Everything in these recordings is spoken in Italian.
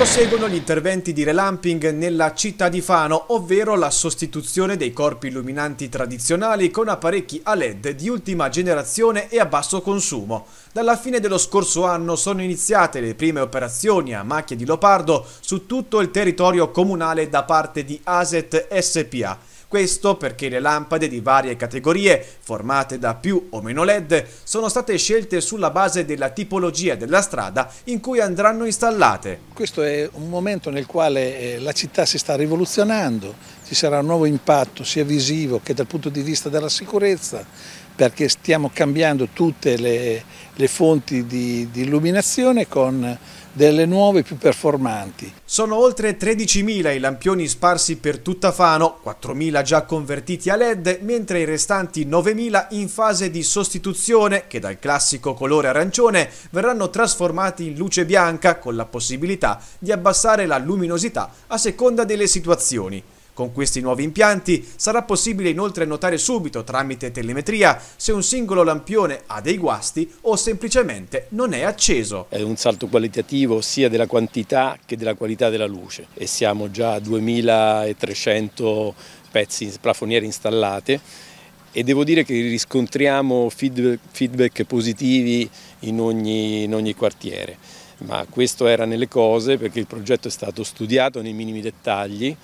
Proseguono gli interventi di relamping nella città di Fano, ovvero la sostituzione dei corpi illuminanti tradizionali con apparecchi a LED di ultima generazione e a basso consumo. Dalla fine dello scorso anno sono iniziate le prime operazioni a macchie di leopardo su tutto il territorio comunale da parte di ASET SPA questo perché le lampade di varie categorie, formate da più o meno LED, sono state scelte sulla base della tipologia della strada in cui andranno installate. Questo è un momento nel quale eh, la città si sta rivoluzionando, ci sarà un nuovo impatto sia visivo che dal punto di vista della sicurezza, perché stiamo cambiando tutte le, le fonti di, di illuminazione con delle nuove più performanti. Sono oltre 13.000 i lampioni sparsi per tutta Fano, 4.000 già convertiti a LED, mentre i restanti 9.000 in fase di sostituzione che dal classico colore arancione verranno trasformati in luce bianca con la possibilità di abbassare la luminosità a seconda delle situazioni. Con questi nuovi impianti sarà possibile inoltre notare subito tramite telemetria se un singolo lampione ha dei guasti o semplicemente non è acceso. È un salto qualitativo sia della quantità che della qualità della luce e siamo già a 2300 pezzi plafoniere installate e devo dire che riscontriamo feedback, feedback positivi in ogni, in ogni, quartiere, ma questo era nelle cose perché il progetto è stato studiato nei minimi dettagli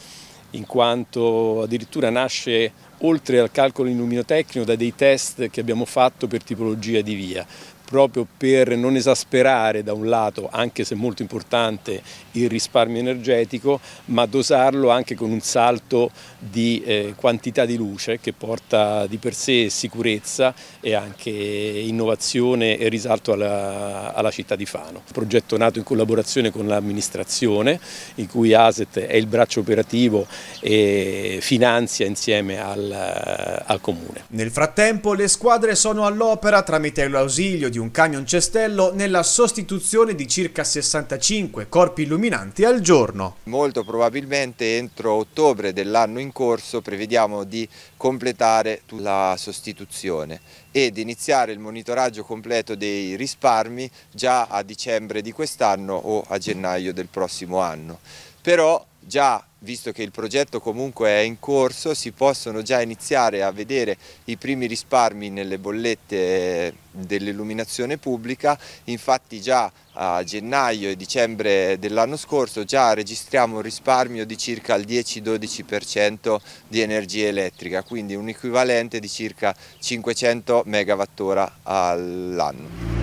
in quanto addirittura nasce oltre al calcolo illuminotecnico da dei test che abbiamo fatto per tipologia di via proprio per non esasperare da un lato, anche se molto importante, il risparmio energetico, ma dosarlo anche con un salto di eh, quantità di luce che porta di per sé sicurezza e anche innovazione e risalto alla, alla città di Fano. Un progetto nato in collaborazione con l'amministrazione, in cui ASET è il braccio operativo e finanzia insieme al, al comune. Nel frattempo le squadre sono all'opera tramite l'ausilio di di un camion cestello nella sostituzione di circa 65 corpi illuminanti al giorno. Molto probabilmente entro ottobre dell'anno in corso prevediamo di completare la sostituzione ed iniziare il monitoraggio completo dei risparmi già a dicembre di quest'anno o a gennaio del prossimo anno. Però già visto che il progetto comunque è in corso, si possono già iniziare a vedere i primi risparmi nelle bollette eh, dell'illuminazione pubblica, infatti già a gennaio e dicembre dell'anno scorso già registriamo un risparmio di circa il 10-12% di energia elettrica, quindi un equivalente di circa 500 MWh all'anno.